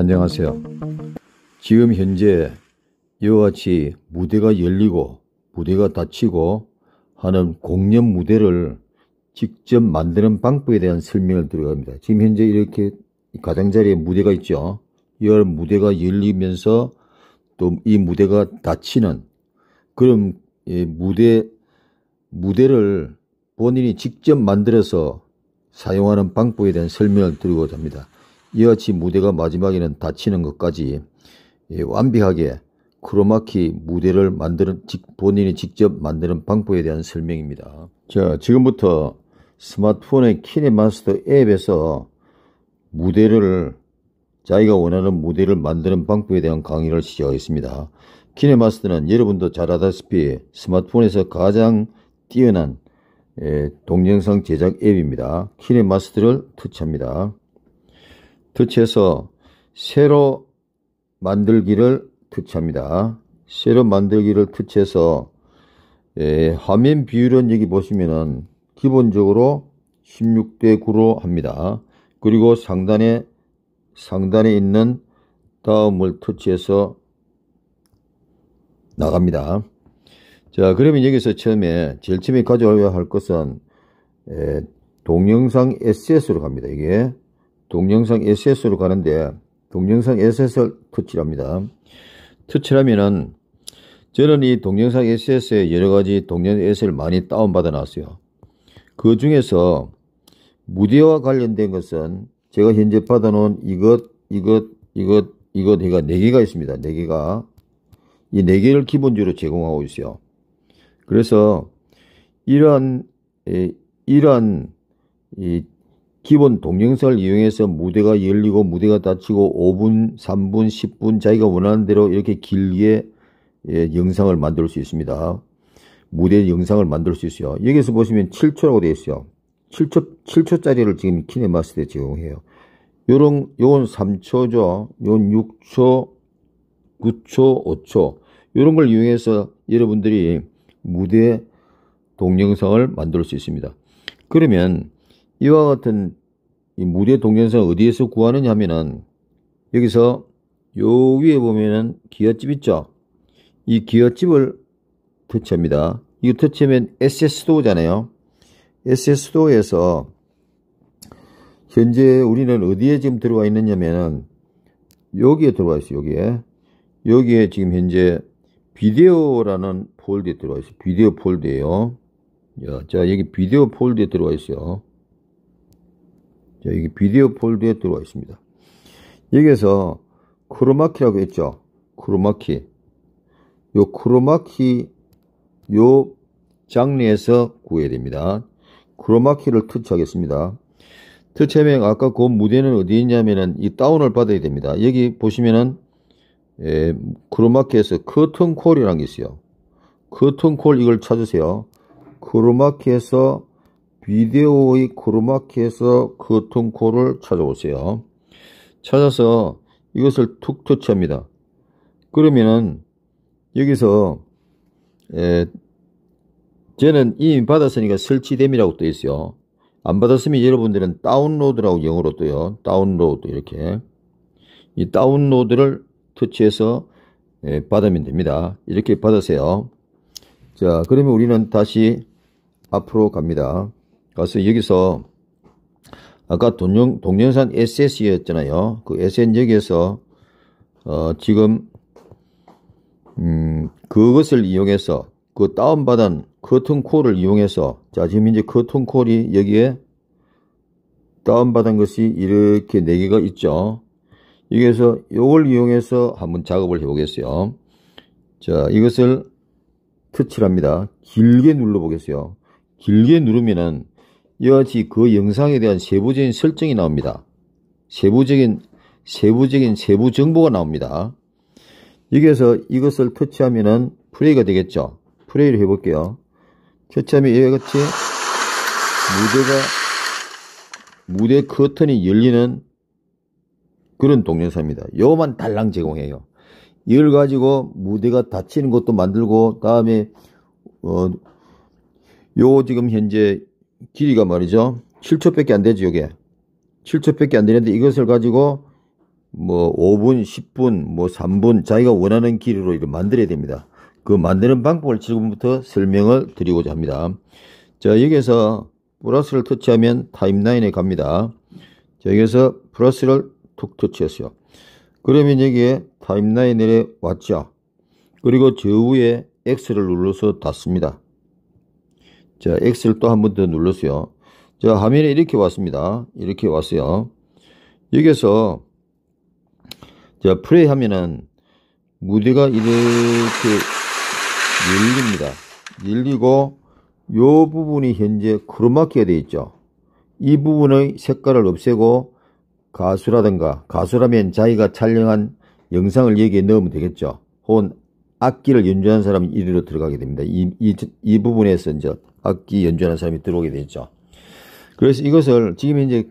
안녕하세요. 지금 현재 이와 같이 무대가 열리고 무대가 닫히고 하는 공연 무대를 직접 만드는 방법에 대한 설명을 드려갑니다. 지금 현재 이렇게 가장자리에 무대가 있죠. 이와 무대가 열리면서 또 이 무대가 닫히는 그런 무대 무대를 본인이 직접 만들어서 사용하는 방법에 대한 설명을 드리고자 합니다. 이같이 무대가 마지막에는 닫히는 것까지 예, 완벽하게 크로마키 무대를 만드는 본인이 직접 만드는 방법에 대한 설명입니다. 자, 지금부터 스마트폰의 키네마스터 앱에서 무대를 자기가 원하는 무대를 만드는 방법에 대한 강의를 시작하겠습니다. 키네마스터는 여러분도 잘 아다시피 스마트폰에서 가장 뛰어난 예, 동영상 제작 앱입니다. 키네마스터를 터치합니다. 터치해서 새로 만들기를 터치합니다. 새로 만들기를 터치해서 예, 화면 비율은 여기 보시면은 기본적으로 16 대 9로 합니다. 그리고 상단에 상단에 있는 다음을 터치해서 나갑니다. 자 그러면 여기서 처음에 제일 처음에 가져와야 할 것은 예, 동영상 SS로 갑니다. 이게 동영상 SS로 가는데 동영상 SS를 터치합니다. 터치하면은 저는 이 동영상 SS에 여러 가지 동영상 SS를 많이 다운받아 놨어요. 그 중에서 무대와 관련된 것은 제가 현재 받아놓은 이것, 이것, 이것, 이것 해가 4개가 있습니다. 4개가. 이 4개를 기본적으로 제공하고 있어요. 그래서 이런, 이런 이 기본 동영상을 이용해서 무대가 열리고 무대가 닫히고 5분, 3분, 10분 자기가 원하는 대로 이렇게 길게 예, 영상을 만들 수 있습니다. 무대 영상을 만들 수 있어요. 여기서 보시면 7초라고 되어 있어요. 7초, 7초짜리를 지금 키네마스터에 제공해요. 요런, 요건 3초죠. 요건 6초, 9초, 5초. 요런 걸 이용해서 여러분들이 무대 동영상을 만들 수 있습니다. 그러면 이와 같은 이 무대 동영상 어디에서 구하느냐 하면은 여기서 요 위에 보면은 기어집 있죠? 이 기어집을 터치합니다. 이거 터치하면 SS도잖아요. SS도에서 현재 우리는 어디에 지금 들어와 있느냐면은 여기에 들어와 있어요. 여기에. 여기에 지금 현재 비디오라는 폴드에 들어와 있어요. 비디오 폴드에요 자, 여기 비디오 폴드에 들어와 있어요. 자, 여기 비디오 폴드에 들어와 있습니다. 여기에서 크로마키라고 했죠. 크로마키. 요 크로마키 요 장르에서 구해야 됩니다. 크로마키를 터치하겠습니다. 터치하면 아까 그 무대는 어디 있냐면은 이 다운을 받아야 됩니다. 여기 보시면은 예, 크로마키에서 커튼콜이라는 게 있어요. 커튼콜 이걸 찾으세요. 크로마키에서 비디오의 구르마키에서 커튼콜을 그 찾아오세요. 찾아서 이것을 툭 터치합니다. 그러면은 여기서 에, 저는 이미 받았으니까 설치됨이라고 떠 있어요. 안 받았으면 여러분들은 다운로드라고 영어로 떠요. 다운로드 이렇게 이 다운로드를 터치해서 에, 받으면 됩니다. 이렇게 받으세요. 자 그러면 우리는 다시 앞으로 갑니다. 가서 여기서 아까 동영, 동영산 SS였잖아요. 그 SN역에서 어, 지금 음, 그것을 이용해서 그 다운받은 커튼콜을 이용해서 자 지금 이제 커튼콜이 여기에 다운받은 것이 이렇게 4개가 있죠. 여기에서 이걸 이용해서 한번 작업을 해보겠어요. 자 이것을 터치를 합니다. 길게 눌러보겠어요. 길게 누르면은 이와 같이 그 영상에 대한 세부적인 설정이 나옵니다. 세부적인 세부적인 세부 정보가 나옵니다. 여기에서 이것을 터치하면은 플레이가 되겠죠. 플레이를 해볼게요. 터치하면 이와 같이 무대가 무대 커튼이 열리는 그런 동영상입니다. 요만 달랑 제공해요. 이걸 가지고 무대가 닫히는 것도 만들고 다음에 어 요 지금 현재 길이가 말이죠. 7초밖에 안 되지, 요게. 7초밖에 안 되는데 이것을 가지고 뭐 5분, 10분, 뭐 3분 자기가 원하는 길이로 이렇게 만들어야 됩니다. 그 만드는 방법을 지금부터 설명을 드리고자 합니다. 자, 여기에서 플러스를 터치하면 타임라인에 갑니다. 자, 여기서 플러스를 툭 터치했어요. 그러면 여기에 타임라인에 왔죠. 그리고 저 위에 X를 눌러서 닫습니다. 자, X를 또 한 번 더 눌렀어요. 자, 화면에 이렇게 왔습니다. 이렇게 왔어요. 여기서 자, 플레이 하면은 무대가 이렇게 열립니다. 열리고 요 부분이 현재 크로마키가 되어 있죠. 이 부분의 색깔을 없애고 가수라든가 가수라면 자기가 촬영한 영상을 여기에 넣으면 되겠죠. 혹은 악기를 연주하는 사람이 1위로 들어가게 됩니다. 이, 이, 이 부분에서 이제 악기 연주하는 사람이 들어오게 되죠. 그래서 이것을 지금 현재,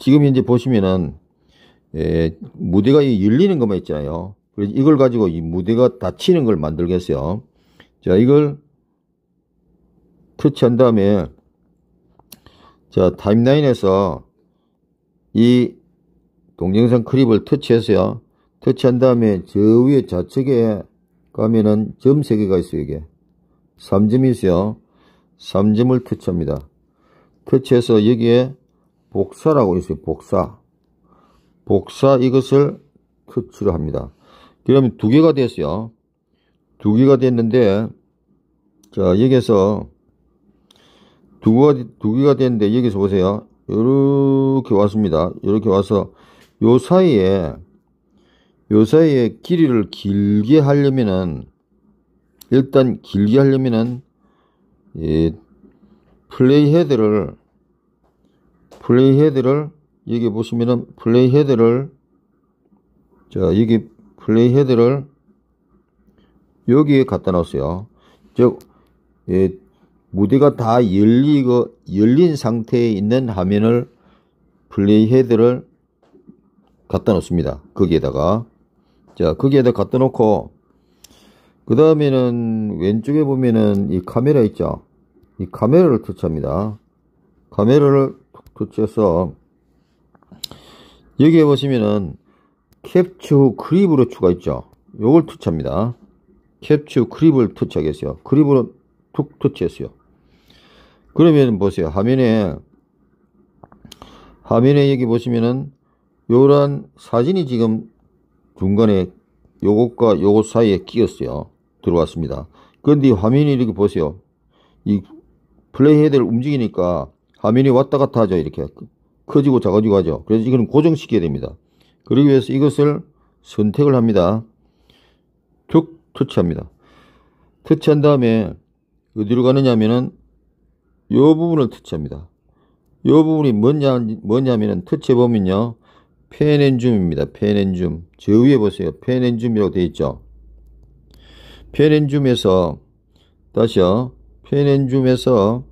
지금 현재 보시면은, 예, 무대가 열리는 것만 있잖아요. 그래서 이걸 가지고 이 무대가 닫히는 걸 만들겠어요. 자, 이걸 터치한 다음에, 자, 타임라인에서 이 동영상 클립을 터치해서요. 터치한 다음에 저 위에 좌측에 까미는 점 3개가 있어요, 이게. 3점이 있어요. 3점을 터치합니다. 터치해서 여기에 복사라고 있어요, 복사. 복사 이것을 터치를 합니다. 그러면 두 개가 됐어요. 두 개가 됐는데, 자, 여기에서 두 개가, 두 개가 됐는데, 여기서 보세요. 이렇게 왔습니다. 이렇게 와서 요 사이에 요 사이에 길이를 길게 하려면은 일단 길게 하려면은 예, 플레이 헤드를 플레이 헤드를 여기 보시면은 플레이 헤드를 자 여기 플레이 헤드를 여기에 갖다 놓 놨어요 즉 예, 무대가 다 열리고 열린 상태에 있는 화면을 플레이 헤드를 갖다 놓습니다 거기에다가 자, 거기에다 갖다 놓고, 그 다음에는 왼쪽에 보면은 이 카메라 있죠? 이 카메라를 터치합니다. 카메라를 터치해서, 여기에 보시면은 캡처 그립으로 추가 있죠? 요걸 터치합니다. 캡처 그립을 터치하겠어요. 그립으로툭 터치했어요. 그러면 보세요. 화면에, 화면에 여기 보시면은 요런 사진이 지금 중간에 요것과 요것 사이에 끼었어요. 들어왔습니다. 그런데 화면이 이렇게 보세요. 이 플레이 헤드를 움직이니까 화면이 왔다 갔다 하죠. 이렇게 커지고 작아지고 하죠. 그래서 이거는 고정시켜야 됩니다. 그러기 위해서 이것을 선택을 합니다. 툭 터치합니다. 터치한 다음에 어디로 가느냐면은 하요 부분을 터치합니다. 요 부분이 뭐냐, 뭐냐면은 터치해보면요. 페넨줌입니다. 페넨줌. 저 위에 보세요. 페넨줌이라고 되어 있죠. 페넨줌에서 다시요. 페넨줌에서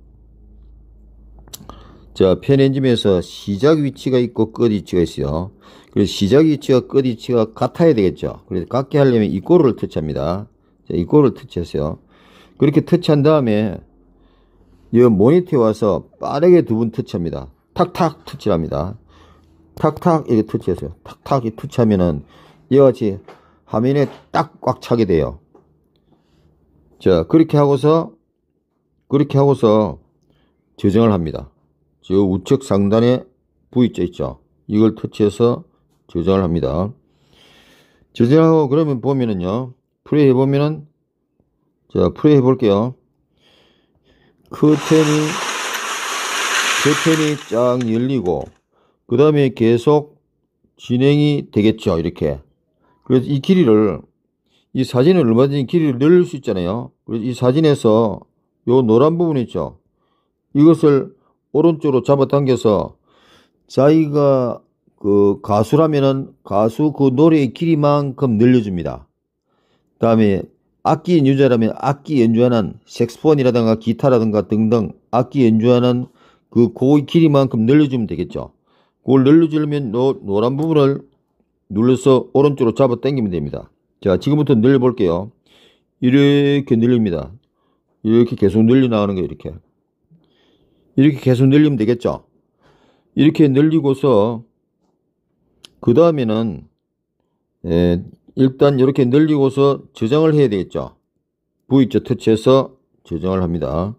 자, 페넨줌에서 시작 위치가 있고 끝 위치가 있어요. 그래서 시작 위치와 끝 위치가 같아야 되겠죠. 그래서 같게 하려면 이 골을 터치합니다. 자, 이 골을 터치하세요. 그렇게 터치한 다음에 이 모니터에 와서 빠르게 두 분 터치합니다. 탁탁 터치합니다. 탁탁 이렇게 터치했어요. 탁탁 이렇게 터치하면은 이와 같이 화면에 딱 꽉 차게 돼요. 자, 그렇게 하고서 그렇게 하고서 저장을 합니다. 저 우측 상단에 V자 있죠. 이걸 터치해서 저장을 합니다. 저장하고 그러면 보면은요. 프레이 해보면은 자 플레이 해볼게요. 커튼이 그 커튼이 그 쫙 열리고 그 다음에 계속 진행이 되겠죠. 이렇게. 그래서 이 길이를 이 사진을 얼마든지 길이를 늘릴 수 있잖아요. 그래서 이 사진에서 요 노란 부분 있죠. 이것을 오른쪽으로 잡아당겨서 자기가 그 가수라면은 가수 그 노래의 길이만큼 늘려줍니다. 다음에 악기 연주자라면 악기 연주하는 색스폰이라든가 기타라든가 등등 악기 연주하는 그 고의 길이만큼 늘려주면 되겠죠. 그걸 늘려주려면 노, 노란 부분을 눌러서 오른쪽으로 잡아 당기면 됩니다. 자, 지금부터 늘려볼게요. 이렇게 늘립니다. 이렇게 계속 늘려나가는 거예요, 이렇게. 이렇게 계속 늘리면 되겠죠? 이렇게 늘리고서, 그 다음에는, 예, 일단 이렇게 늘리고서 저장을 해야 되겠죠? V자 터치해서 저장을 합니다.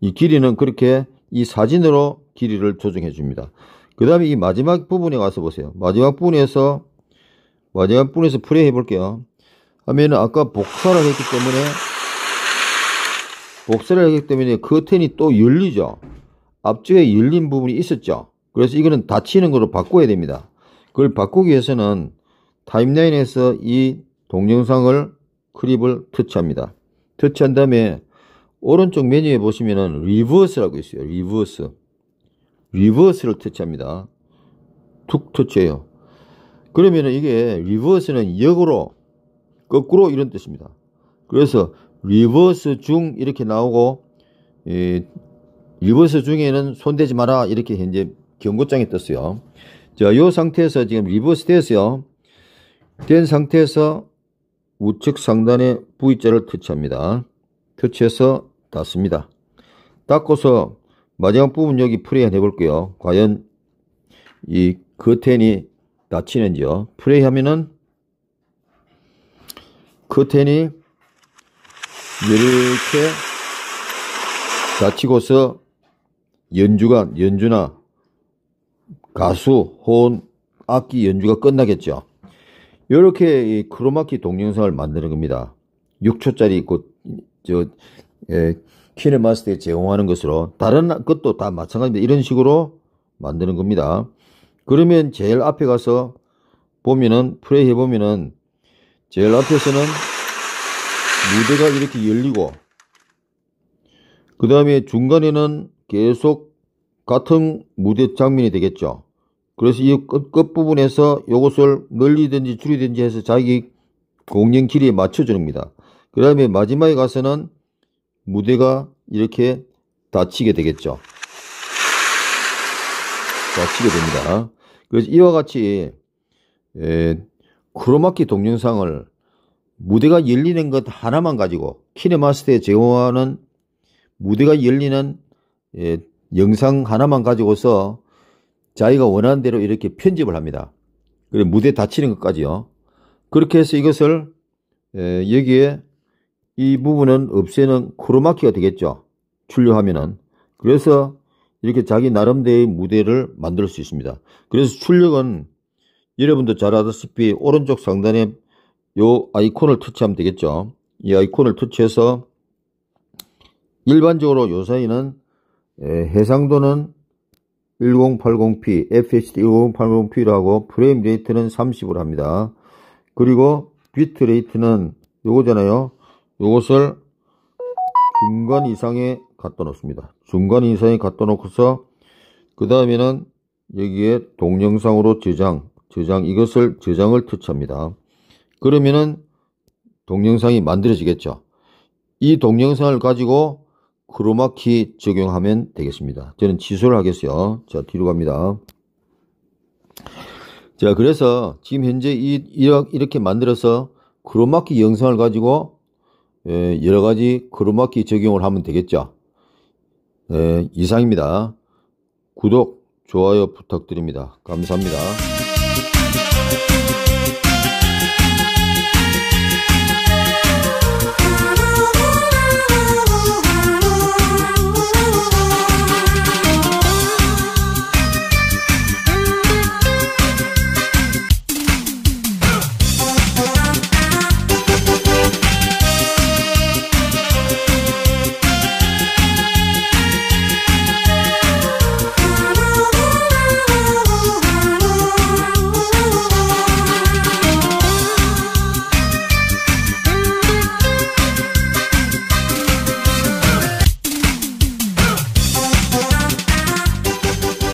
이 길이는 그렇게 이 사진으로 길이를 조정해 줍니다. 그 다음에 이 마지막 부분에 와서 보세요. 마지막 부분에서, 마지막 부분에서 플레이 해볼게요. 하면은 아까 복사를 했기 때문에, 복사를 했기 때문에 커튼이 그 또 열리죠. 앞쪽에 열린 부분이 있었죠. 그래서 이거는 닫히는 걸로 바꿔야 됩니다. 그걸 바꾸기 위해서는 타임라인에서 이 동영상을 크립을 터치합니다. 터치한 다음에 오른쪽 메뉴에 보시면은 리버스라고 있어요. 리버스. 리버스를 터치합니다. 툭 터치해요. 그러면 이게 리버스는 역으로 거꾸로 이런 뜻입니다. 그래서 리버스 중 이렇게 나오고 예, 리버스 중에는 손대지 마라 이렇게 현재 경고장이 떴어요. 자, 이 상태에서 지금 리버스 되었어요. 된 상태에서 우측 상단에 V자를 터치합니다. 터치해서 닫습니다. 닦고서 마지막 부분 여기 프레이한 해볼게요. 과연 이 커튼이 닫히는지요. 프레이 하면은 커튼이 이렇게 닫히고서 연주가 연주나 가수 혹은 악기 연주가 끝나겠죠. 이렇게 크로마키 동영상을 만드는 겁니다. 6초짜리 곧저 예, 키네마스터 제공하는 것으로 다른 것도 다 마찬가지입니다. 이런 식으로 만드는 겁니다. 그러면 제일 앞에 가서 보면은 플레이 해보면은 제일 앞에서는 무대가 이렇게 열리고 그 다음에 중간에는 계속 같은 무대 장면이 되겠죠. 그래서 이 끝, 끝부분에서 이것을 늘리든지 줄이든지 해서 자기 공연 길이에 맞춰줍니다그 다음에 마지막에 가서는 무대가 이렇게 닫히게 되겠죠. 닫히게 됩니다. 그래서 이와 같이 에, 예, 크로마키 동영상을 무대가 열리는 것 하나만 가지고 키네마스터에 제공하는 무대가 열리는 에, 예, 영상 하나만 가지고서 자기가 원하는 대로 이렇게 편집을 합니다. 그리고 무대 닫히는 것까지요. 그렇게 해서 이것을 에, 예, 여기에 이 부분은 없애는 크로마키가 되겠죠. 출력하면은. 그래서 이렇게 자기 나름대의 로 무대를 만들 수 있습니다. 그래서 출력은 여러분도 잘 아다시피 오른쪽 상단에 요 아이콘을 터치하면 되겠죠. 이 아이콘을 터치해서 일반적으로 요 사이는 해상도는 1080p, FHD 1080p라고 프레임 레이트는 30으로 합니다. 그리고 비트 레이트는 요거잖아요. 이것을 중간 이상에 갖다 놓습니다. 중간 이상에 갖다 놓고서 그 다음에는 여기에 동영상으로 저장, 저장 이것을 저장을 터치합니다. 그러면은 동영상이 만들어지겠죠. 이 동영상을 가지고 크로마키 적용하면 되겠습니다. 저는 취소를 하겠어요. 자, 뒤로 갑니다. 자, 그래서 지금 현재 이, 이렇게 만들어서 크로마키 영상을 가지고 예, 여러 가지 크로마키 적용을 하면 되겠죠. 네, 이상입니다. 구독, 좋아요 부탁드립니다. 감사합니다.